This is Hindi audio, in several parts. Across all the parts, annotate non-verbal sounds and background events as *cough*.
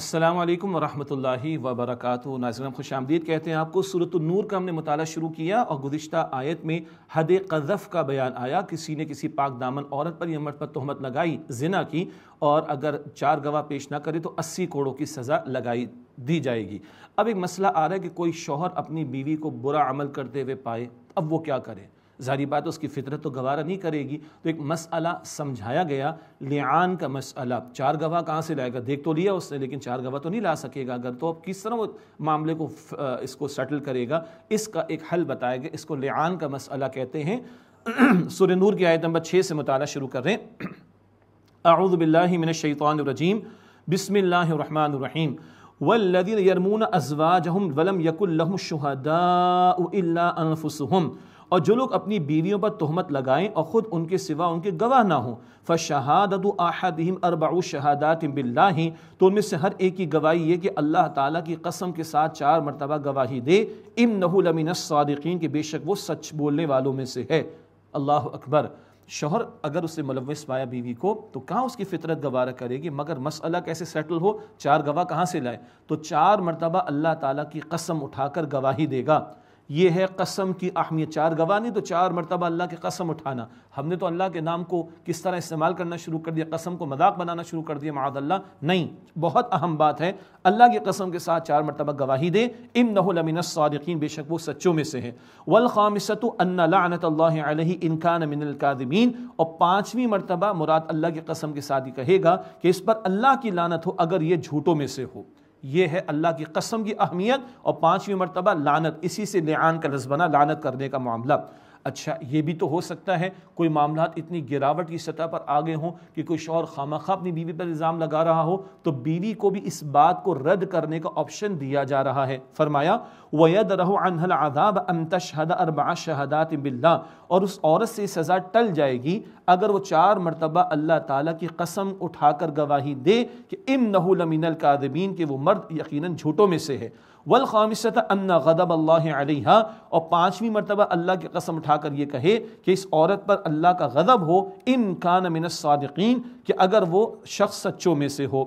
अल्लाम वरहमल वबरक नाजरम खुश आमदीद कहते हैं आपको सूरत नूर का हमने मताल शुरू किया और गुज्त आयत में हद कज़फ़ का बयान आया किसी ने किसी पाक दामन औरत पर यह यमट पर तहमत लगाई जिना की और अगर चार गवाह पेश ना करे तो अस्सी कोड़ों की सज़ा लगाई दी जाएगी अब एक मसला आ रहा है कि कोई शोहर अपनी बीवी को बुरा अमल करते हुए पाए अब वो क्या करें ज़ारी बात उसकी फितरत तो गवारा नहीं करेगी तो एक मसला समझाया गया लियान का मसला चार गवाह कहाँ से लाएगा देख तो लिया उसने लेकिन चार गवाह तो नहीं ला सकेगा अगर तो अब किस तरह वो मामले को इसको सेटल करेगा इसका एक हल बताया गया इसको लियान का मसला कहते हैं *clears throat* सुर की आयत नंबर छः से मुताला शुरू कर रहे हैं आउदबिल्लिन *clears throat* शैतानरजीम बसमिल्लर वल्लिन यरमून अजवाज हम वलम यकुल्लम शहदा अनफुसहम और जो लोग अपनी बीवियों पर तहमत लगाएं और ख़ुद उनके सिवा उनके गवाह ना हों फ़ शहादत आहदिम अरबाउ शहादात बिल्ला तो उनमें से हर एक की गवाही है कि अल्लाह ताला की कसम के साथ चार मरतबा गवाही दे इम नहलमिन सदकिन के बेशक वो सच बोलने वालों में से है अल्लाह अकबर शोहर अगर उससे मुलविस पाया बीवी को तो कहाँ उसकी फितरत गवारा करेगी मगर मसला कैसे सेटल हो चार गवाह कहाँ से लाए तो चार मरतबा अल्लाह ताला की कसम उठाकर गवाही देगा ये है कसम की अहमियत चार गवानी तो चार मरतबा अल्लाह की कसम उठाना हमने तो अल्लाह के नाम को किस तरह इस्तेमाल करना शुरू कर दिया कसम को मजाक बनाना शुरू कर दिया मादल्ला नहीं बहुत अहम बात है अल्लाह की कसम के साथ चार मरतबा गवाही दे इन नमिन सदकिन बेशक वो सच्चों में से है वल खामसत और पाँचवीं मरतबा मुराद अल्लाह की कसम के साथ ही कहेगा कि इस पर अल्लाह की लानत हो अगर ये झूठों में से हो ये है अल्लाह की कसम की अहमियत और पांचवी मरतबा लानत इसी से लान का लफ्ज़ बना लानत करने का मामला अच्छा ये भी तो हो सकता है कोई मामला इतनी गिरावट की सतह पर आ गए हों कि कोई शोर खामा खा अपनी बीवी पर इल्ज़ाम लगा रहा हो तो बीवी को भी इस बात को रद्द करने का ऑप्शन दिया जा रहा है फरमाया वयद रहो अनहल आदाब अम शहद अरबा शहदात बिल्ला और उस औरत से सज़ा टल जाएगी अगर वो चार मरतबा अल्लाह ताला की कसम उठाकर गवाही दे कि इम नहुलमिनल मिनल के वो मर्द यकीनन झूठों में से है वल खामिसत अन्ना गदब अल्लाह और पांचवी मरतबा अल्लाह की कसम उठाकर यह कहे कि इस औरत पर अल्लाह का गदब हो इन कान मिनसादीन कि अगर वो शख्स सच्चों में से हो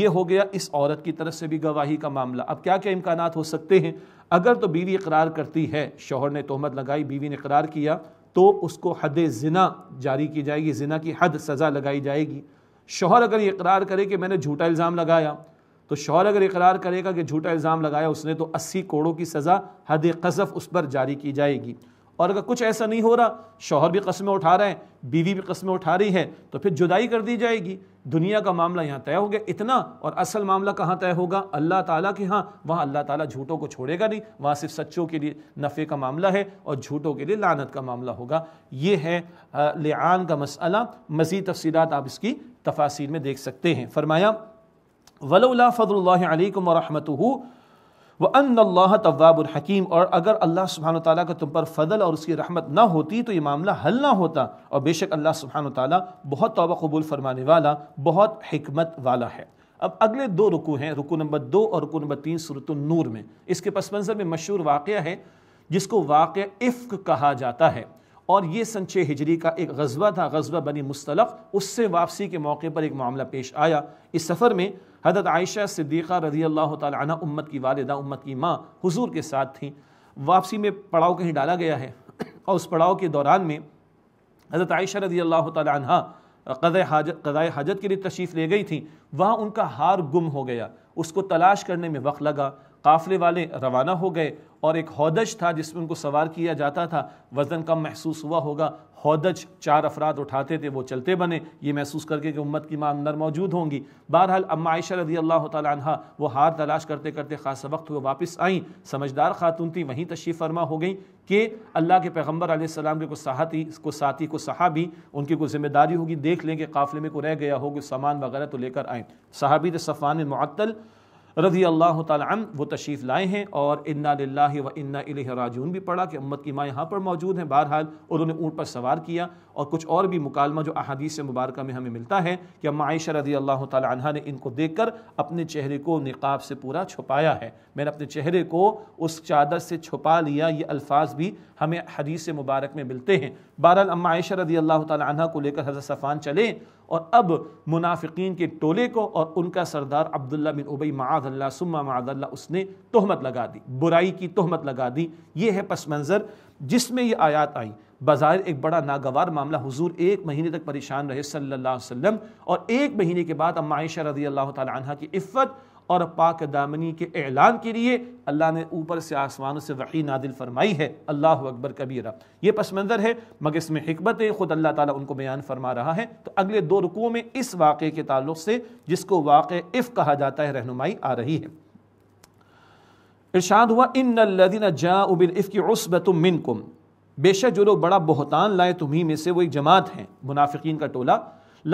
यह हो गया इस औरत की तरफ से भी गवाही का मामला अब क्या क्या इम्कान हो सकते हैं अगर तो बीवी इकरार करती है शोहर ने तोहमत लगाई बीवी ने इकरार किया तो उसको हद ज़िना जारी की जाएगी ज़िना की हद सज़ा लगाई जाएगी शोहर अगर ये इकरार करे कि मैंने झूठा इल्ज़ाम लगाया तो शौहर अगर इकरार करेगा कि झूठा इल्ज़ाम लगाया उसने तो अस्सी कोड़ों की सज़ा हद कसफ उस पर जारी की जाएगी और अगर कुछ ऐसा नहीं हो रहा शौहर भी कस्में उठा रहे हैं बीवी भी कस्में उठा रही है तो फिर जुदाई कर दी जाएगी दुनिया का मामला यहाँ तय हो गया इतना और असल मामला कहाँ तय होगा अल्लाह ताला के यहाँ वहाँ अल्लाह ताला झूठों को छोड़ेगा नहीं वहाँ सिर्फ सच्चों के लिए नफ़े का मामला है और झूठों के लिए लानत का मामला होगा ये है लिआन का मसला मज़ीद तफसीत आप इसकी तफासिर में देख सकते हैं फरमाया वला फ़ज़ल वरहमत व अल्लाह और अगर अल्लाह सुबहान ताली का तुम पर फ़जल और उसकी रहमत ना होती तो ये मामला हल ना होता और बेशक अल्लाह सुबहान ताली बहुत तोबा कबूल फरमाने वाला बहुत हमत वाला है अब अगले दो रुकू हैं रुकू नंबर दो और रुकू नंबर तीन सूरत नूर में इसके पस मंज़र में मशहूर वाक़ है जिसको वाक़ इफ़ कहा जाता है और ये संचय हिजरी का एक गजबा था गजबा बनी मुस्तल उससे वापसी के मौके पर एक मामला पेश आया इस सफ़र में हजरत आयशा सिद्दीक़ा रजी अल्लाह तन उम्मत की वालदा उम्मत की माँ हजूर के साथ थी वापसी में पड़ाव कहीं डाला गया है और उस पड़ाव के दौरान में हज़रत आयशा रजी अल्लाह तन कदाय हाजत के लिए तशीफ़ ले गई थी वहाँ उनका हार गुम हो गया उसको तलाश करने में वक्त लगा काफ़िले वाले रवाना हो गए और एक हौदज था जिसमें उनको सवार किया जाता था वज़न कम महसूस हुआ होगा हौदज चार अफराद उठाते थे वो चलते बने ये महसूस करके कि उम्मत की माँ अंदर मौजूद होंगी बहरहाल अम्मा आयशा रजी अल्लाह तहा वो हार तलाश करते करते खासा वक्त हुए वापस आईं समझदार खातून थी वहीं तशरीफ़ फरमा हो गई कि अल्लाह के पैगम्बर आसमाम के कुछ साहती को साथी को सहाबी उनकी कोई जिम्मेदारी होगी देख लें कि काफ़िले में को रह गया हो सामान वगैरह तो लेकर आएँ सहाबी थे सफ़ान मअतल रजी अल्लाह तम वो तशरीफ़ लाए हैं और इन्ना लाही व इन्ना राजून भी पढ़ा कि अम्मत की माँ यहाँ पर मौजूद हैं बहरहाल उन्होंने ऊँट पर सवार किया और कुछ और भी मुकालमा जो अहादीस मुबारक में हमें मिलता है कि अम्मा आयशा अल्लाह तह ने इनको देख कर अपने चेहरे को निकाब से पूरा छुपाया है मैंने अपने चेहरे को उस चादर से छुपा लिया ये अल्फाज भी हमें हदीस मुबारक में मिलते हैं बहरहाल अम्मा आयशा रजी अल्लाह तह को लेकर हज़रत सफ़ान चले और अब मुनाफिकीन के टोले को और उनका सरदार अब्दुल्ला बिन उबई मादल्ला सुम्मा मादल्ला उसने तहमत लगा दी बुराई की तहमत लगा दी ये है पस मंज़र जिसमें ये आयत आई बाज़ाहिर एक बड़ा नागवार मामला हुजूर एक महीने तक परेशान रहे सल्लल्लाहु अलैहि वसल्लम और एक महीने के बाद अम्मा आयशा रजी अल्लाह तह की इफ़्फ़त और पाक दामनी के ऐलान के लिए अल्लाह ने ऊपर से आसमानों से वही नादिल फरमाई है अल्लाह अकबर कबीरा ये पस मंज़र है मगर इसमें हिकमत है ख़ुद अल्लाह ताला उनको बयान फरमा रहा है तो अगले दो रुकुओं में इस वाक़े के ताल्लुक से जिसको वाक़ इफ़ कहा जाता है रहनुमाई आ रही है इर्शाद हुआ इन लदीन जा उबिल इफ़ की उसबत मिन कुम बेश जो लोग बड़ा बहुतान लाए तुम्ही में से वो एक जमात हैं मुनाफिकीन का टोला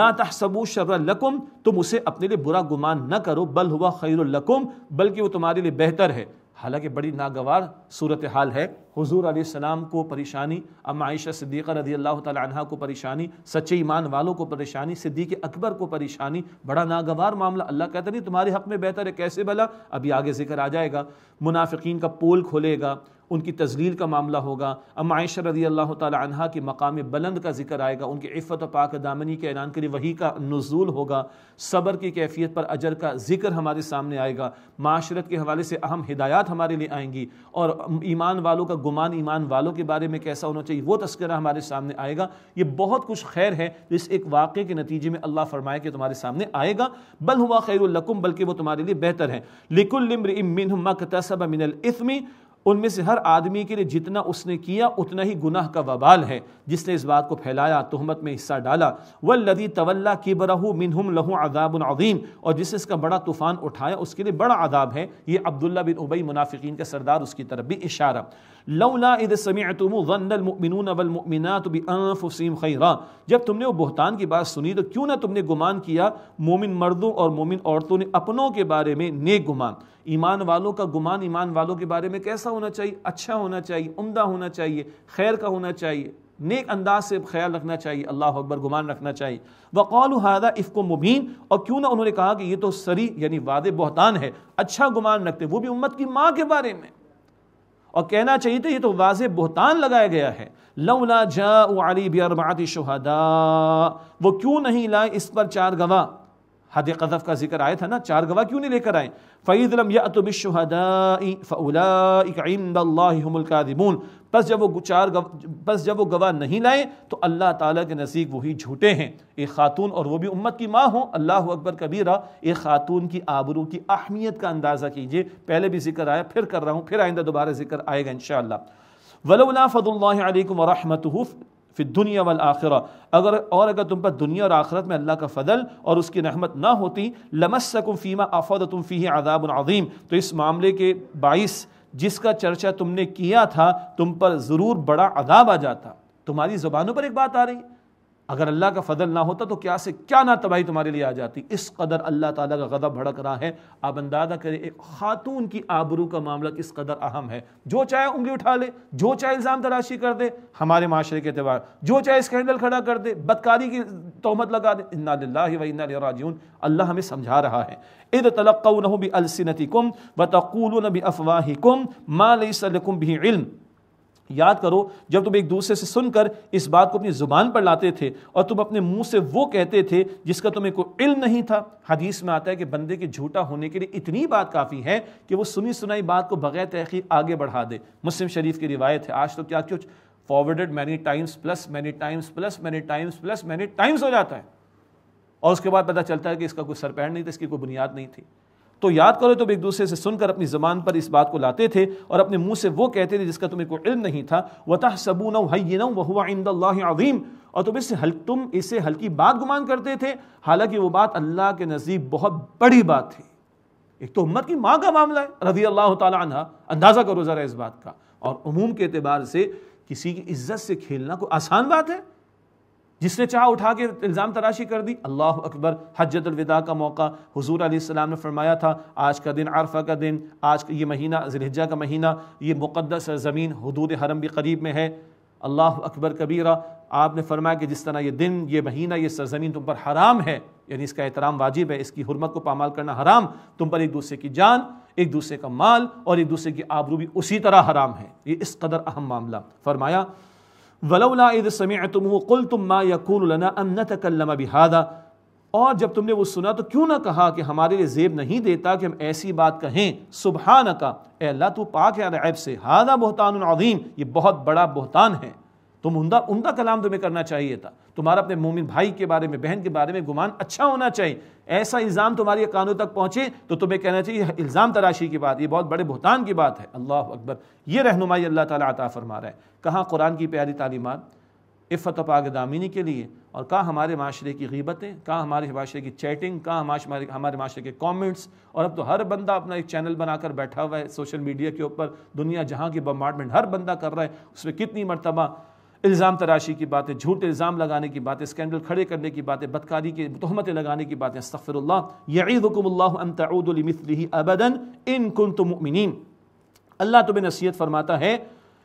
ला तहसबू शर्रकुम तुम उसे अपने लिए बुरा गुमान न करो बल हुआ खैरकुम बल्कि वो तुम्हारे लिए बेहतर है हालांकि बड़ी नागवार सूरत हाल है हुजूर आसमाम को परेशानी अम आयशा सिद्दीक़ा रजी अल्लाह तह को परेशानी सच्चे ईमान वालों को परेशानी सिद्दीक अकबर को परेशानी बड़ा नागवार मामला अल्लाह कहता नहीं तुम्हारे हक़ में बेहतर है कैसे भला अभी आगे जिक्र आ जाएगा मुनाफिकीन का पोल खोलेगा उनकी तजलील का मामला होगा अम्मा आयशा रदी अल्लाह तह के मकाम बुलंद का जिक्र आएगा उनकी इफ़त पाक दामनी के ऐलान के लिए वही का नजूल होगा सबर की कैफियत पर अजर का जिक्र हमारे सामने आएगा माशरत के हवाले से अहम हिदायत हमारे लिए आएंगी और ईमान वालों का गुमान ईमान वालों के बारे में कैसा होना चाहिए वो तस्करा हमारे सामने आएगा ये बहुत कुछ खैर है इस एक वाक़े के नतीजे में अल्लाह फरमाए कि तुम्हारे सामने आएगा बल हुआ खैरकुम बल्कि वो तुम्हारे लिए बेहतर है लिकुल मिन मकतसब मिनल इसमी उनमें से हर आदमी के लिए जितना उसने किया उतना ही गुनाह का वबाल है जिसने इस बात को फैलाया तहमत में हिस्सा डाला वल्लदी तवल्ला की बरहू मिनहुम लहू अदाब और जिसने इसका बड़ा तूफ़ान उठाया उसके लिए बड़ा आदाब है ये अब्दुल्ला बिन उबई मुनाफिकीन के सरदार उसकी तरफ भी इशारा लौला इद खैरा जब तुमने वो बहतान की बात सुनी तो क्यों ना तुमने गुमान किया मोमिन मर्दों और मोमिन औरतों ने अपनों के बारे में नेक गुमान ईमान वालों का गुमान ईमान वालों के बारे में कैसा होना चाहिए अच्छा होना चाहिए उमदा होना चाहिए खैर का होना चाहिए नेक अंदाज से ख्याल रखना चाहिए अल्लाह अकबर गुमान रखना चाहिए वक़ौल हादा इफ़ मुबीन और क्यों ना उन्होंने कहा कि ये तो सरी यानी वाद बहतान है अच्छा गुमान रखते वो भी उम्मत की माँ के बारे में और कहना चाहिए था ये तो वाज बहतान लगाया गया है लौला जा अली बरबात शहदा वो क्यों नहीं लाए इस पर चार गवाह हद कदफ का जिक्र आया था ना चार गवाह क्यों नहीं लेकर आए या फ़ैज़लम यातबिशहदाईमदिमून बस जब वो चार गव, बस जब वो गवाह नहीं लाए तो अल्लाह ताला के नज़ीक वही झूठे हैं एक खातून और वो भी उम्मत की माँ हो अल्लाह अकबर कबीरा एक खातून की आबरू की अहमियत का अंदाज़ा कीजिए पहले भी जिक्र आया फिर कर रहा हूँ फिर आइंदा दोबारा जिक्र आएगा इन शलौला फ़दल वरहमत फिर दुनिया वाल आखिर अगर और अगर तुम पर दुनिया और आखिरत में अल्लाह का फ़दल और उसकी रहमत ना होती लमस्सकुम फ़ीमा आफ़द तुम फ़ी आदाब तो इस मामले के बाईस जिसका चर्चा तुमने किया था तुम पर ज़रूर बड़ा अदाब आ जाता तुम्हारी ज़ुबानों पर एक बात आ रही है अगर अल्लाह का फजल ना होता तो क्या से क्या ना तबाही तुम्हारे लिए आ जाती इस कदर अल्लाह ताला का गदब भड़क रहा है आप अंदाजा करें एक खातून की आबरू का मामला किस कदर अहम है जो चाहे उंगली उठा ले जो चाहे इल्ज़ाम तराशी कर दे हमारे माशरे के त्यौहार जो चाहे स्कैंडल खड़ा कर दे बदकारी की तोहमत लगा दे इन्ना वन्नाजून अल्लाह हमें समझा रहा है इद तलक़ नबी अलसनती कुम व तकूल नबी अफवाही कुम माँ सलकुम भी इल्म याद करो जब तुम एक दूसरे से सुनकर इस बात को अपनी ज़ुबान पर लाते थे और तुम अपने मुंह से वो कहते थे जिसका तुम्हें कोई इल्म नहीं था हदीस में आता है कि बंदे के झूठा होने के लिए इतनी बात काफ़ी है कि वो सुनी सुनाई बात को बगैर तहकी आगे बढ़ा दे मुस्लिम शरीफ की रिवायत है आज तो क्या कुछ forwarded many times plus many times plus many times plus many times हो जाता है और उसके बाद पता चलता है कि इसका कोई सरपैर नहीं था इसकी कोई बुनियाद नहीं थी तो याद करो तो एक दूसरे से सुनकर अपनी ज़बान पर इस बात को लाते थे और अपने मुंह से वो कहते थे जिसका तुम्हें कोई इल्म नहीं था वतः सबून नौ वहुआ और तुम इससे हल तुम इसे हल्की बात गुमान करते थे हालांकि वो बात अल्लाह के नज़ीब बहुत बड़ी बात थी एक तो उम्मत की माँ का मामला है रजी अल्लाह तह अंदाज़ा करो ज़रा इस बात का और उमूम के अतबार से किसी की इज्जत से खेलना कोई आसान बात है जिसने चाह उठा के इल्ज़ाम तराशी कर दी अल्लाह अकबर हजतलविदा का मौका हजूर आसमाम ने फरमाया था आज का दिन आरफा का दिन आज का ये महीना जिलहजा का महीना ये मुक़दस ज़मीन हदूद हरम भी करीब में है अल्लाह अकबर कबीरा आपने फरमाया कि जिस तरह ये दिन ये महीना ये सरजमीन तुम पर हराम है यानी इसका एहतराम वाजिब है इसकी हरमत को पामाल करना हराम तुम पर एक दूसरे की जान एक दूसरे का माल और एक दूसरे की आबरू भी उसी तरह हराम है ये इस कदर अहम मामला फरमाया वलौला इद समय तुम कुल तुम मा यकूल लना अन तकल्लम बिहादा और जब तुमने वो सुना तो क्यों ना कहा कि हमारे लिए जेब नहीं देता कि हम ऐसी बात कहें सुबहान का अल्लाह तू पाक है ऐब से हादा बहतान अजीम ये बहुत बड़ा बहतान है तुम उमदा उमदा कलाम तुम्हें करना चाहिए था तुम्हारा अपने मोमिन भाई के बारे में बहन के बारे में गुमान अच्छा होना चाहिए ऐसा इल्ज़ाम तुम्हारे कानों तक पहुँचे तो तुम्हें कहना चाहिए इल्ज़ाम तराशी की बात ये बहुत बड़े बहतान की बात है अल्लाह अकबर ये रहनुमाई अल्लाह ताला अता फरमा रहा है कहाँ कुरान की प्यारी तालीमत इफ़त दामिनी के लिए और कहाँ हमारे माशरे की गीबतें कहाँ हमारे माशरे की चैटिंग कहाँ हमारे हमारे माशरे के कमेंट्स और अब तो हर बंदा अपना एक चैनल बनाकर बैठा हुआ है सोशल मीडिया के ऊपर दुनिया जहाँ की बम्बार्टमेंट हर बंदा कर रहा है उसमें कितनी मरतबा इल्ज़ाम तराशी की बातें झूठे इल्ज़ाम लगाने की बातें स्कैंडल खड़े करने की बातें बदकारी के तहमतें लगाने की बातें सफ़रल्ला यदुकम्लाउदमिसली अबदन इन कन तुम अल्लाह तुम्हें नसीहत फरमाता है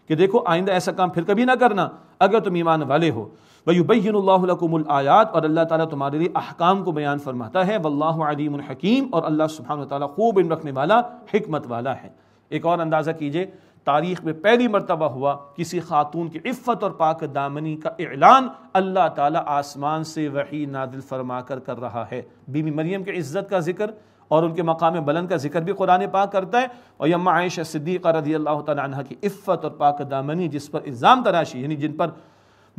कि देखो आइंदा ऐसा काम फिर कभी ना करना अगर तुम ईमान वाले हो वयुबैनकुमुल आयात और अल्लाह ताला तुम्हारे लिए अहकाम को बयान फरमाता है वल्लाह अलीम हकीम और अल्लाह सुबहान ताली खूब इन रखने वाला हमत वाला है एक और अंदाज़ा कीजिए तारीख़ में पहली मरतबा हुआ किसी खातून की इफ़्फ़त और पाक दामनी का एलान अल्लाह ताला आसमान से वही नादिल फरमा कर कर रहा है बीबी मरीम के इज़्ज़त का जिक्र और उनके मकाम बलन का जिक्र भी कुरान पाक करता है और यम्मा आयशा सिद्दीक़ रदी अल्लाह तह की इफ़्फ़त और पाक दामनी जिस पर इल्ज़ाम तराशी यानी जिन पर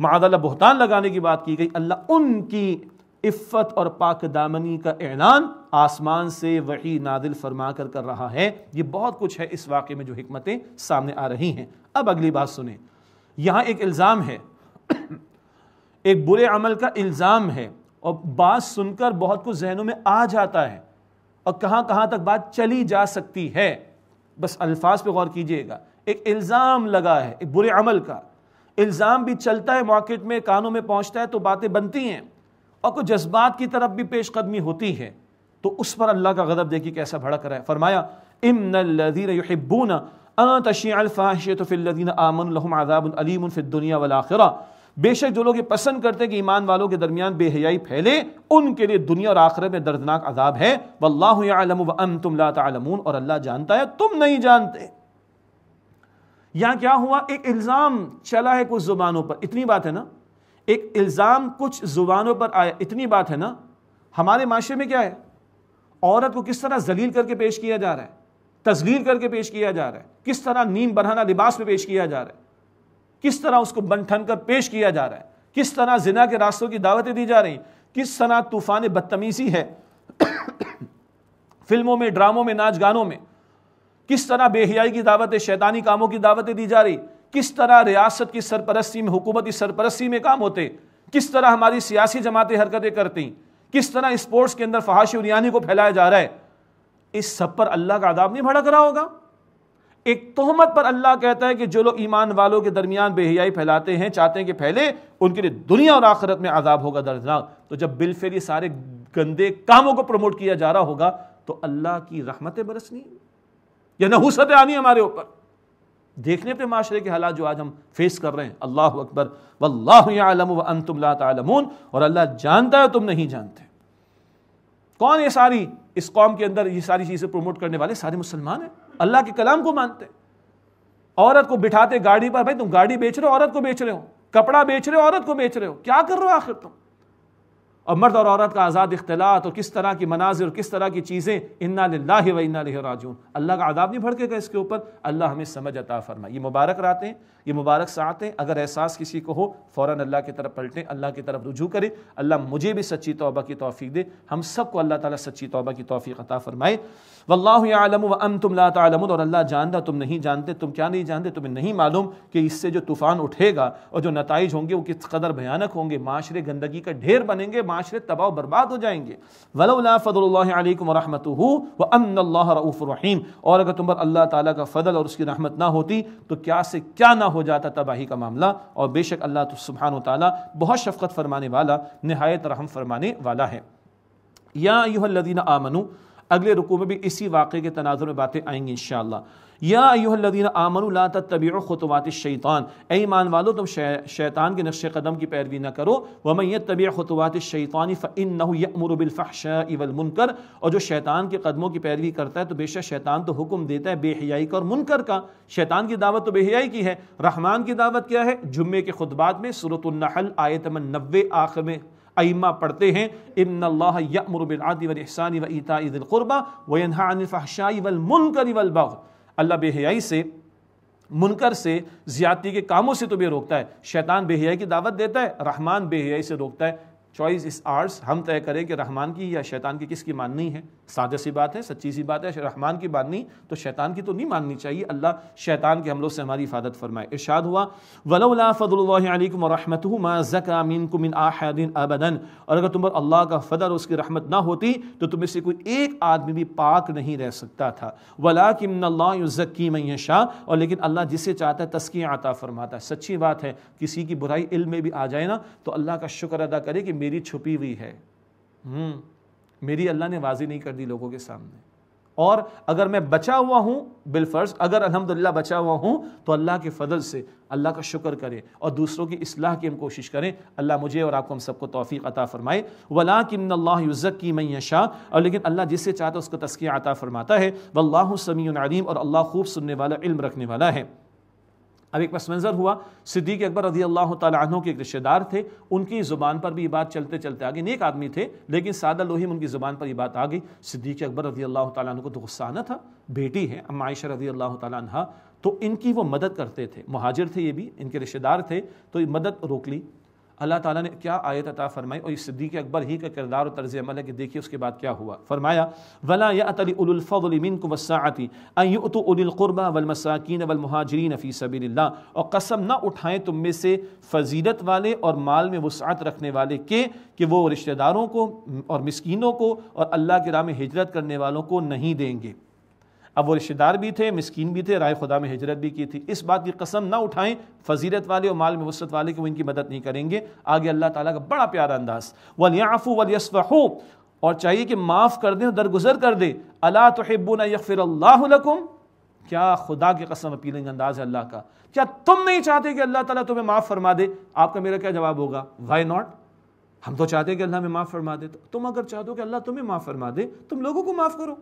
मादला बहतान लगाने की बात की गई अल्लाह उनकी इफ़त और पाक दामनी का ऐलान आसमान से वही नादिल फरमा कर कर रहा है ये बहुत कुछ है इस वाक़े में जो हमतें सामने आ रही हैं अब अगली बात सुने यहाँ एक इल्ज़ाम है *clears throat* एक बुरे अमल का इल्ज़ाम है और बात सुनकर बहुत कुछ जहनों में आ जाता है और कहाँ कहाँ तक बात चली जा सकती है बस अल्फाज पर गौर कीजिएगा एक इल्ज़ाम लगा है एक बुरे अमल का इल्ज़ाम भी चलता है मार्केट में कानों में पहुँचता है तो बातें बनती हैं और कुछ जज्बात की तरफ भी पेश कदमी होती है तो उस पर अल्लाह का गदब देखिए कैसा भड़क रहा है फरमाया बेशक जो लोग ये पसंद करते हैं कि ईमान वालों के दरमियान बेहयाई फैले उनके लिए दुनिया और आखिर में दर्दनाक अजाब है वल्लाम और अल्लाह जानता है तुम नहीं जानते यहां क्या हुआ एक इल्ज़ाम चला है कुछ ज़ुबानों पर इतनी बात है ना एक इल्ज़ाम कुछ ज़ुबानों पर आया इतनी बात है ना हमारे माशरे में क्या है औरत को किस तरह जलील करके पेश किया जा रहा है तजलील करके पेश किया जा रहा है किस तरह नीम बढ़ाना लिबास में पेश किया जा रहा है किस तरह उसको बन ठन कर पेश किया जा रहा है किस तरह जिना के रास्तों की दावतें दी जा रही किस तरह तूफान बदतमीज़ी है *coughs* फिल्मों में ड्रामों में नाच गानों में किस तरह बेहियाई की दावतें शैतानी कामों की दावतें दी जा रही किस तरह रियासत की सरपरस्ती में हुकूमत की सरपरस्ती में काम होते किस तरह हमारी सियासी जमातें हरकतें करती किस तरह स्पोर्ट्स के अंदर फहाशी उरियानी को फैलाया जा रहा है इस सब पर अल्लाह का आदाब नहीं भड़क रहा होगा एक तोहमत पर अल्लाह कहता है कि जो लोग ईमान वालों के दरमियान बेहयाई फैलाते हैं चाहते हैं कि फैले उनके लिए दुनिया और आखिरत में आजाब होगा दर्दनाक तो जब बिलफेरी सारे गंदे कामों को प्रमोट किया जा रहा होगा तो अल्लाह की रहमतें बरसनी या नहुसतें आनी हमारे ऊपर देखने पे माशरे के हालात जो आज हम फेस कर रहे हैं अल्लाह अकबर वल्लाम व तुम और अल्लाह जानता है तुम नहीं जानते कौन ये सारी इस कौम के अंदर ये सारी चीज़ें प्रमोट करने वाले सारे मुसलमान हैं अल्लाह के कलाम को मानते औरत को बिठाते गाड़ी पर भाई तुम गाड़ी बेच रहे हो औरत को बेच रहे हो कपड़ा बेच रहे हो औरत को बेच रहे हो क्या कर रहे हो आखिर तुम और मर्द और औरत का आज़ाद इख्तलात और किस तरह की मनाजिर और किस तरह की चीज़ें इन्ना व इन्ना राजून अल्लाह का आदाब नहीं भड़केगा इसके ऊपर अल्लाह हमें समझ अता फरमा ये मुबारक रातें ये मुबारक साहतें अगर एहसास किसी को हो फ़ौर अल्लाह की तरफ पलटें अल्लाह की तरफ रुजू करें अल्लाह मुझे भी सच्ची तोबा की तोफ़ी दे हम सबको अल्लाह ताली सच्ची तोबा की तोफ़ी अता फ़रमाए वल्लाम व अम तुम ला तलम और अल्लाह जानता तुम नहीं जानते तुम क्या नहीं जानते तुम्हें नहीं मालूम कि इससे जो तूफ़ान उठेगा और जो नतज होंगे वो किस कदर भयानक होंगे माशरे गंदगी का ढेर बनेंगे माशरे तबाह बर्बाद हो जाएंगे वलौला और अगर तुम पर अल्लाह ताली का फ़दल और उसकी रहमत ना होती तो क्या से क्या ना हो जाता तबाही का मामला और बेशक अल्लाह तो सुबहान तै बहुत शफकत फरमाने वाला नहायत रहम फरमाने वाला है या यूहदीन आमनू अगले रुकू में भी इसी वाक़े के तनाजुर में बातें आएंगी इन यादीन आमन तबी ख़ुतवात शैतान ए ईमान वालो तुम शै, शैतान के नक्श कदम की पैरवी न करो वमैत तबी ख़ुतवात शैतानी फ़िन नमरबिलफ़श और जो शैतान के कदमों की पैरवी करता है तो बेशक शैतान तो हुक्म देता है बेहियाई का और मुनकर का शैतान की दावत तो बेहियाई की है रहमान की दावत क्या है जुम्मे के खुतबात में सूरतल आयतमन नबे आखिर में अइमा पढ़ते हैं इन यमरबिलआदि वलहसानी व ईता ईदुलरबा वनहा अल्लाह बेहयाई से मुनकर से ज़्यादती के कामों से तो भी रोकता है शैतान बेहयाई की दावत देता है रहमान बेहयाई से रोकता है चॉइस इस आर्स हम तय करें कि रहमान की या शैतान की किसकी माननी है सादे सी बात है सच्ची सी बात है रहमान की माननी तो शैतान की तो नहीं माननी चाहिए अल्लाह शैतान के हमलों से हमारी हिफाजत फरमाए इरशाद हुआ वलौला फ़दुल्लम रहमत मा ज़का मिन कुमिन अबदन और अगर तुम पर अल्लाह का फ़दर उसकी रहमत ना होती तो तुम से कोई एक आदमी भी पाक नहीं रह सकता था वला किमल्लाज़की मैं शाह और लेकिन अल्लाह जिसे चाहता है तस्की आता फरमाता है सच्ची बात है किसी की बुराई इल्म में भी आ जाए ना तो अल्लाह का शुक्र अदा करे कि मेरी छुपी हुई है हम्म, मेरी अल्लाह ने वाजी नहीं कर दी लोगों के सामने और अगर मैं बचा हुआ हूँ बिलफर्ज अगर अल्हम्दुलिल्लाह बचा हुआ हूँ तो अल्लाह के फजल से अल्लाह का शुक्र करें और दूसरों की असलाह की हम कोशिश करें अल्लाह मुझे और आपको हम सबको तोफ़ी अता फ़रमाए वला किन्ज़क की मैं यशा और लेकिन अल्लाह जिससे चाहता है उसको तस्किया अता फ़रमाता है वल्लाह समी अलीम और अल्लाह खूब सुनने वाला इल्म रखने वाला है अब एक पस मंज़र हुआ सिद्दीक अकबर रजी अल्लाह तहों के एक रिश्तेदार थे उनकी ज़ुबान पर भी ये बात चलते चलते आ गई नेक आदमी थे लेकिन सादा लोहिम उनकी ज़ुबान पर ये बात आ गई सिद्दीक अकबर रजी अल्लाह तहों को तो गुस्सा आना था बेटी है अम्मा आयशा रजी अल्लाह तह तो इनकी वो मदद करते थे महाजिर थे ये भी इनके रिश्तेदार थे तो ये मदद रोक ली अल्लाह ताला ने क्या आयत अता फरमाई और इस सिद्दीक अकबर ही का किरदार और तर्ज अमल है कि देखिए उसके बाद क्या हुआ फरमाया वला यातलीफ़लिमिन को वसाती अयुतुलक़ुरबा वलमसाकिन वलमहाजरीन फ़ी सबील्ला और कसम ना उठाएं तुम में से फजीलत वाले और माल में वसात रखने वाले के कि वो रिश्तेदारों को और मस्किनों को और अल्लाह के राह में हिजरत करने वालों को नहीं देंगे अब वो रिश्तेदार भी थे मस्किन भी थे राय खुदा में हिजरत भी की थी इस बात की कसम ना उठाएं फजीरत वाले और माल में वसरत वाले कि वो इनकी मदद नहीं करेंगे आगे अल्लाह ताला का बड़ा प्यारा अंदाज वलियाफ़ू वलियसफ़ू और चाहिए कि माफ़ कर दें दरगुजर कर दे अला तो हिब्बू यकफ़िर अल्लाकुम क्या खुदा की कसम अपीलिंग अंदाज है अल्लाह का क्या तुम नहीं चाहते कि अल्लाह ताला तुम्हें माफ़ फरमा दे आपका मेरा क्या जवाब होगा वाई नॉट हम तो चाहते हैं कि अल्लाह हमें माफ़ फरमा दे तो तुम अगर चाहते हो कि अल्लाह तुम्हें माफ़ फरमा दे तुम लोगों को माफ़ करो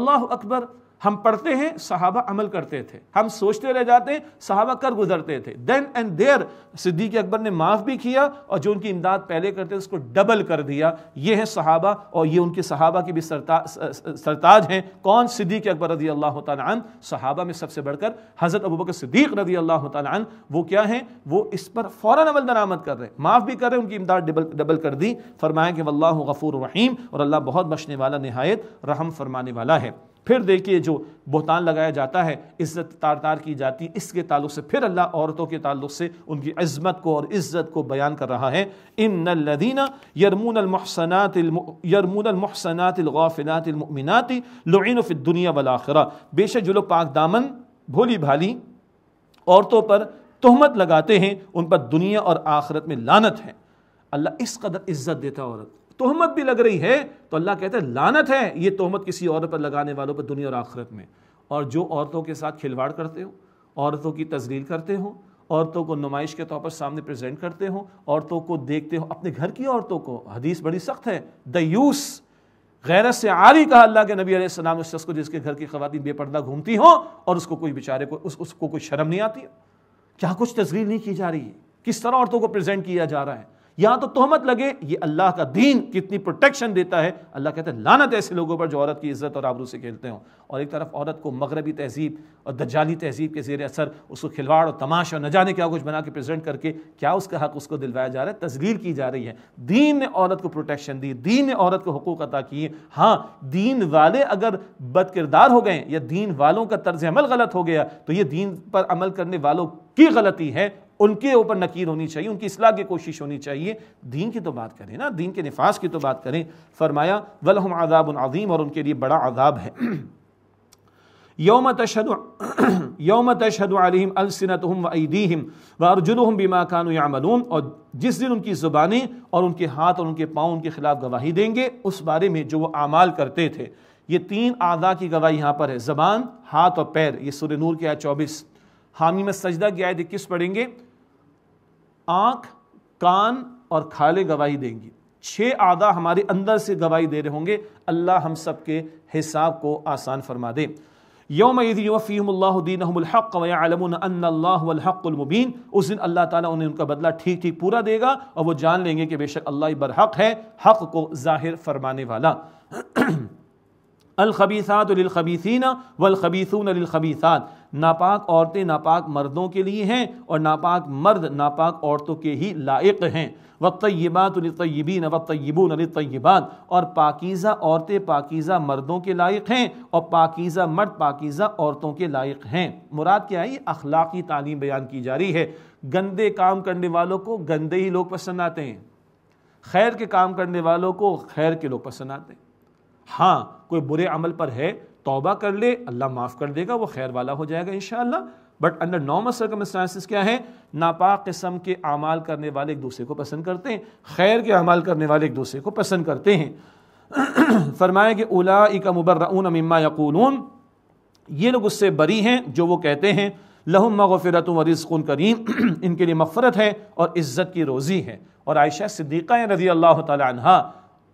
अल्लाह अकबर हम पढ़ते हैं सहाबा अमल करते थे हम सोचते रह जाते हैं सहाबा कर गुजरते थे देन एंड देयर सिद्दीक अकबर ने माफ़ भी किया और जो उनकी इमदाद पहले करते थे उसको डबल कर दिया ये है सहाबा और ये उनके सहाबा की भी सरता सरताज हैं कौन सिद्दीक अकबर रजी अल्लाह तन सहाबा में सबसे बढ़कर हज़रत अबूब के सिद्दीक रजी अल्लाह तन वो क्या हैं वो इस पर फ़ौर अमल दरामद कर रहे हैं माफ़ भी कर रहे हैं उनकी इमदाद डबल डबल कर दी फरमाया कि वल्ला गफ़ूर रहीम और अल्लाह बहुत बचने वाला नहायत रहम फरमाने वाला है फिर देखिए जो बोहतान लगाया जाता है इज़्ज़त तार तार की जाती है इसके ताल्लुक से फिर अल्लाह औरतों के ताल्लुक से उनकी अज़मत को और इज़्ज़त को बयान कर रहा है इन लदीना यरमूनमहसनात यरमूनमहसनातगाफ़िलातमिनती लुनफ़ दुनिया वलाखरा बेशक जो लोग पाक दामन भोली भाली औरतों पर तहमत लगाते हैं उन पर दुनिया और आखरत में लानत है अल्लाह इस कदर इज़्ज़त देता औरत तोहमत भी लग रही है तो अल्लाह कहते हैं लानत है ये तोहमत किसी और पर लगाने वालों पर दुनिया और आखिरत में और जो औरतों के साथ खिलवाड़ करते हो औरतों की तजलील करते हो औरतों को नुमाइश के तौर पर सामने प्रेजेंट करते हो औरतों को देखते हो अपने घर की औरतों को हदीस बड़ी सख्त है दयूस गैरत से आरी कहा अल्लाह के नबी अलैहिस्सलाम उस शख्स को जिसके घर की खवतिन बेपर्दा घूमती हों और उसको कोई बेचारे को उस, उसको कोई शर्म नहीं आती क्या कुछ तजलील नहीं की जा रही है किस तरह औरतों को प्रेजेंट किया जा रहा है यहां तो तोहमत लगे ये अल्लाह का दीन कितनी प्रोटेक्शन देता है अल्लाह कहते हैं लानत ऐसे लोगों पर जो औरत की इज्जत और आबरू से खेलते हो और एक तरफ औरत को मगरबी तहजीब और दज्जाली तहजीब के जेर असर उसको खिलवाड़ और तमाश और न जाने क्या कुछ बना के प्रेजेंट करके क्या उसका हक उसको दिलवाया जा रहा है तजलील की जा रही है दीन ने औरत को प्रोटेक्शन दी दीन ने औरत को हकूक अदा किए हाँ दीन वाले अगर बद किरदार हो गए या दीन वालों का तर्ज अमल गलत हो गया तो ये दीन पर अमल करने वालों की गलती है उनके ऊपर नकीर होनी चाहिए उनकी असलाह की कोशिश होनी चाहिए दीन की तो बात करें ना दीन के नफाज की तो बात करें फरमाया वलहम आदाब अजीम और उनके लिए बड़ा आज़ाब है योम तशद योम तशद अलहम अलसनतम वीम व अर्जुनहम बीमा कान और जिस दिन उनकी ज़ुबानें और उनके हाथ और उनके पाँव उनके ख़िलाफ़ गवाही देंगे उस बारे में जो वो आमाल करते थे ये तीन आदा की गवाही यहाँ पर है ज़बान हाथ और पैर ये सुर नूर के आए चौबीस हामी में सजदा की आयत किस पढ़ेंगे आंख कान और खाले गवाही देंगी छः आदा हमारे अंदर से गवाही दे रहे होंगे अल्लाह हम सब के हिसाब को आसान फरमा दे योम फ़ीमदीनहक़लमुबीन उस दिन अल्लाह ताला उन्हें उनका बदला ठीक ठीक पूरा देगा और वो जान लेंगे कि बेशक अल्लाह बरहक है हक़ को ज़ाहिर फरमाने वाला *clears throat* अलखबीसात लखबीसिन वलखबीसून लखबीसात नापाक औरतें नापाक मर्दों के लिए हैं और नापाक मर्द नापाक औरतों के ही लायक हैं वक्त तयबात तयबीन वक्त तयबून तयबात और पाकिज़ा औरतें पाकिज़ा मर्दों के लायक हैं और पाकिज़ा मर्द पाकिज़ा औरतों के लायक हैं मुराद क्या है ये अखलाक़ी तालीम बयान की जा रही है गंदे काम करने वालों को गंदे ही लोग पसंद आते हैं खैर के काम करने वालों को खैर के लोग पसंद आते हैं हाँ कोई बुरे अमल पर है तोबा कर ले अल्लाह माफ़ कर देगा वो खैर वाला हो जाएगा इन बट अंडर नॉर्मल सर्कमस्टांसिस क्या है नापाक किस्म के अमाल करने वाले एक दूसरे को पसंद करते हैं खैर के अमाल करने वाले एक दूसरे को पसंद करते हैं *clears throat* फरमाया कि उला इका मुबर्राउन अम्मा यकून ये लोग उससे बरी हैं जो वो कहते हैं लहुम मगफ़रत व करीम *clears throat* इनके लिए मफ़रत है और इज़्ज़त की रोज़ी है और आयशा सिद्दीक़ा रज़ी अल्लाह तह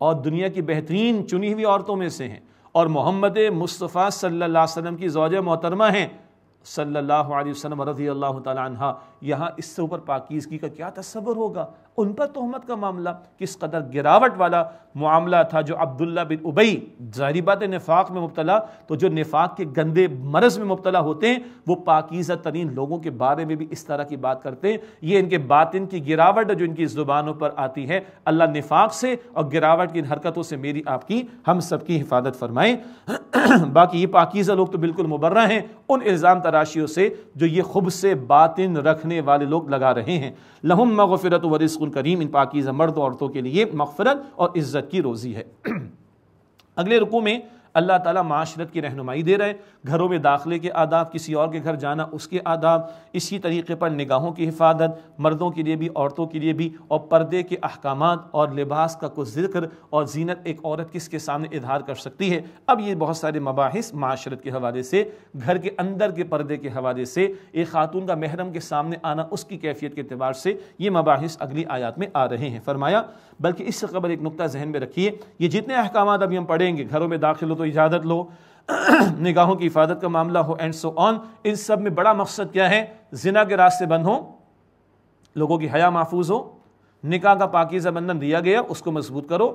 और दुनिया की बेहतरीन चुनी हुई औरतों में से हैं और मोहम्मद मुस्तफ़ा सल्ला वसम की जोज मोहतरमा हैं सल्ला वसम रज़ी अल्लाह तहा यहाँ इससे ऊपर पाकिज़गी का क्या तस्वर होगा उन पर तोहमत का मामला किस कदर गिरावट वाला मामला था जो अब्दुल्ला बिन उबई जहरी बात निफाक में मुबतला तो जो निफाक के गंदे मरज़ में मुबतला होते हैं वो पाकिज़ा तरीन लोगों के बारे में भी इस तरह की बात करते हैं ये इनके बातिन की गिरावट जो इनकी ज़ुबानों पर आती है अल्लाह निफाक से और गिरावट की इन हरकतों से मेरी आपकी हम सबकी हिफाजत फरमाएं *clears throat* बाकी ये पाकिज़ा लोग तो बिल्कुल मुबर्रा हैं उन इल्ज़ाम तराशियों से जो ये खुब से बातिन रखने वाले लोग लगा रहे हैं लहम मगफ़रत वरिस करीम इन पाकिजा मर्द औरतों के लिए मफफरत और इज़्ज़त की रोज़ी है *clears throat* अगले रुकू में अल्लाह ताला माशरत की रहनुमाई दे रहे हैं घरों में दाखिले के आदाब किसी और के घर जाना उसके आदाब इसी तरीके पर निगाहों की हिफाजत मर्दों के लिए भी औरतों के लिए भी और पर्दे के अहकाम और लिबास का कुछ जिक्र और जीनत एक औरत किसके सामने इधार कर सकती है अब ये बहुत सारे मबास माशरत के हवाले से घर के अंदर के पर्दे के हवाले से एक खातून का महरम के सामने आना उसकी कैफियत के अतबार से ये मबास अगली आयात में आ रहे हैं फरमाया बल्कि इससे खबर एक नुकता जहन में रखिए ये जितने अहकाम अभी हम पढ़ेंगे घरों में दाखिल हो तो इजाज़त लो *clears throat* निगाहों की हिफाजत का मामला हो एंड सो ऑन इन सब में बड़ा मकसद क्या है जिना के रास्ते बंद हो लोगों की हया महफूज हो निकाह का पाकिज़ा बंधन दिया गया उसको मजबूत करो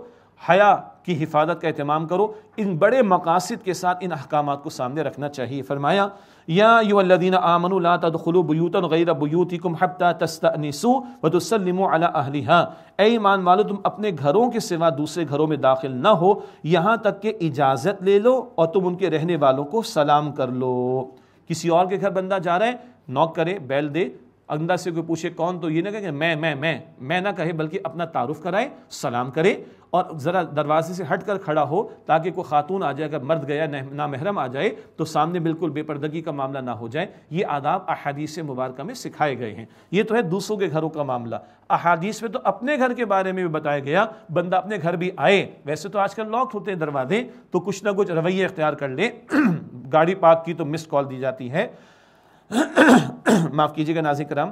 हया की हिफाजत का अहतमाम करो इन बड़े मकासद के साथ इन अहकाम को सामने रखना चाहिए फरमाया यादीन आमन वालो तुम अपने घरों के सिवा दूसरे घरों में दाखिल न हो यहाँ तक के इजाज़त ले लो और तुम उनके रहने वालों को सलाम कर लो किसी और के घर बंदा जा रहे हैं नॉक करे बैल दे अंदा से कोई पूछे कौन तो ये ना कहे मैं मैं मैं मैं ना कहे बल्कि अपना तारुफ कराए सलाम करे और ज़रा दरवाजे से हट कर खड़ा हो ताकि कोई खातून आ जाए अगर मर्द गया ना महरम आ जाए तो सामने बिल्कुल बेपर्दगी का मामला ना हो जाए ये आदाब अहादीस मुबारक में सिखाए गए हैं ये तो है दूसरों के घरों का मामला अहादीस में तो अपने घर के बारे में भी बताया गया बंदा अपने घर भी आए वैसे तो आजकल लॉक होते हैं दरवाजे तो कुछ ना कुछ रवैये अख्तियार कर ले *clears throat* गाड़ी पार्क की तो मिस कॉल दी जाती है *coughs* माफ़ कीजिएगा नाजिक कराम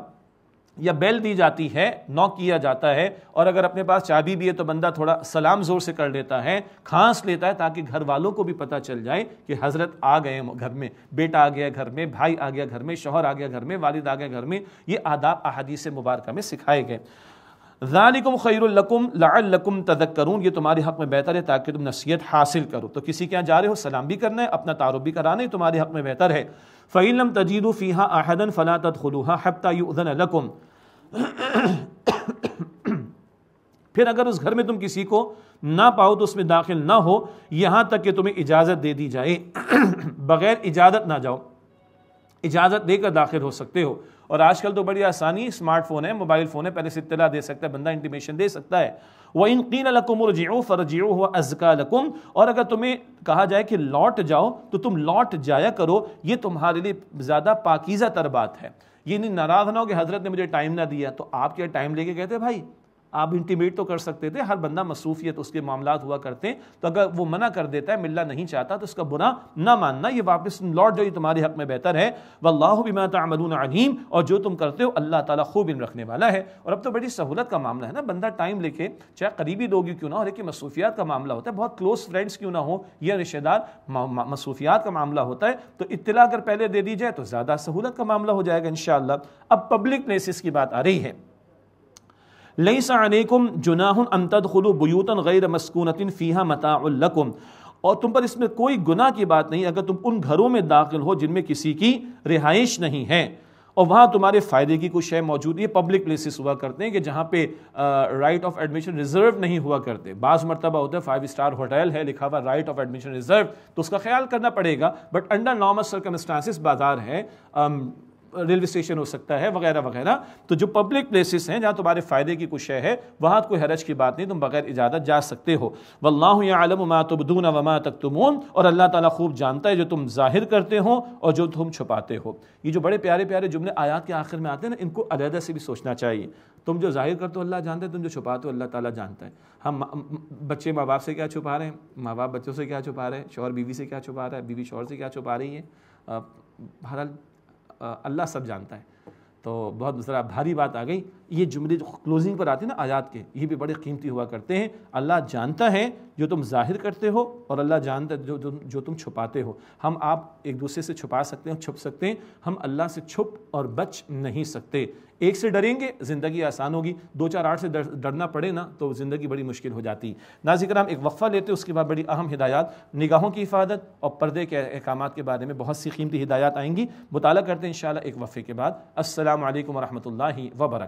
या बेल दी जाती है नॉक किया जाता है और अगर अपने पास चाबी भी है तो बंदा थोड़ा सलाम ज़ोर से कर लेता है खांस लेता है ताकि घर वालों को भी पता चल जाए कि हज़रत आ गए घर में बेटा आ गया घर में भाई आ गया घर में शोहर आ गया घर में वालिद आ गया घर में ये आदाब अहादी से मुबारक में सिखाए गए ज़ालिकुम खैरकुम लकुम तजक्करून ये तुम्हारे हक़ में बेहतर है ताकि तुम नसीहत हासिल करो तो किसी के यहाँ जा रहे हो सलाम भी करना है अपना तारुफ भी कराना है तुम्हारे हक़ में बेहतर है फ़ैलम तजीद फ़ीहा आहदन फ़ला तदखलूहा हब्ता युदन लकुम फिर अगर उस घर में तुम किसी को ना पाओ तो उसमें दाखिल ना हो यहाँ तक कि तुम्हें इजाज़त दे दी जाए बग़ैर इजाज़त ना जाओ इजाज़त देकर दाखिल हो सकते हो और आजकल तो बड़ी आसानी स्मार्टफोन है मोबाइल फ़ोन है पहले से इतला दे सकता है बंदा इंटीमेशन दे सकता है व इन कीन लकुमरजियो फ़रजियो हुआ अजका लकुम और अगर तुम्हें कहा जाए कि लौट जाओ तो तुम लौट जाया करो ये तुम्हारे लिए ज़्यादा पाकिज़ा तर बात है ये नहीं नाराज़ ना हो कि हज़रत ने मुझे टाइम ना दिया तो आप क्या टाइम लेके कहते भाई आप इंटीमेट तो कर सकते थे हर बंदा मसरूफियत उसके मामला हुआ करते हैं तो अगर वो मना कर देता है मिलना नहीं चाहता तो उसका बुरा ना मानना ये वापस लौट जाइए तुम्हारे हक में बेहतर है वल्लाह बिमा तमलून अलीम और जो तुम करते हो अल्लाह ताला खूब इन रखने वाला है और अब तो बड़ी सहूलत का मामला है ना बंदा टाइम लिखे चाहे करीबी दोगे क्यों ना हो लेकिन मसरूफियात का मामला होता है बहुत क्लोज फ्रेंड्स क्यों ना हो या रिश्तेदार मसरूफियात का मामला होता है तो इतला अगर पहले दे दी जाए तो ज़्यादा सहूलत का मामला हो जाएगा इन अब पब्लिक प्लेसेस की बात आ रही है लई सकुम जुनाहन अमतद खुलू बुयूतन गैर मस्कूनतिन फ़ीहा मताकुम और तुम पर इसमें कोई गुनाह की बात नहीं अगर तुम उन घरों में दाखिल हो जिनमें किसी की रिहाइश नहीं है और वहाँ तुम्हारे फ़ायदे की कुछ शय मौजूद ये पब्लिक प्लेसेस हुआ करते हैं कि जहाँ पे राइट ऑफ एडमिशन रिज़र्व नहीं हुआ करते बाज़ मरतबा होता है फाइव स्टार होटल है लिखा हुआ राइट ऑफ एडमिशन रिज़र्व तो उसका ख्याल करना पड़ेगा बट अंडर नॉर्मल सरकमस्टांसिस बाजार है रेलवे स्टेशन हो सकता है वगैरह वगैरह तो जो पब्लिक प्लेसेस हैं जहाँ तुम्हारे फ़ायदे की कुछ शय है वहाँ कोई हरज की बात नहीं तुम बगैर इजाज़त जा सकते हो वल्लाम तुबदून वमा तक तुमून और अल्लाह ताला खूब जानता है जो तुम जाहिर करते हो और जो तुम छुपाते हो ये जो बड़े प्यारे प्यारे जुमले आयात के आखिर में आते हैं ना इनको अलहदा से भी सोचना चाहिए तुम जो जाहिर करते हो अल्लाह जानता है तुम जो छुपाते हो अल्लाह ताला जानता है हम बच्चे माँ बाप से क्या छुपा रहे हैं माँ बाप बच्चों से क्या छुपा रहे हैं शोहर बीवी से क्या छुपा रहा है बीवी शोहर से क्या छुपा रही है बहरहाल अल्लाह सब जानता है तो बहुत ज़रा भारी बात आ गई ये जुमले जो क्लोजिंग पर आते हैं ना आयात के ये भी बड़े कीमती हुआ करते हैं अल्लाह जानता है जो तुम जाहिर करते हो और अल्लाह जानता जो तुम जो तुम छुपाते हो हम आप एक दूसरे से छुपा सकते हैं छुप सकते हैं हम अल्लाह से छुप और बच नहीं सकते एक से डरेंगे ज़िंदगी आसान होगी दो चार आठ से डर, डरना पड़े ना तो ज़िंदगी बड़ी मुश्किल हो जाती ना जिक्र हम एक वक्फ़ा लेते उसके बाद बड़ी अहम हिदायत निगाहों की हिफाजत और पर्दे के अहकाम के बारे में बहुत सी कीमती हिदायत आएंगी मुताल करते हैं इन एक वफ़े के बाद असल वरहमल वबरक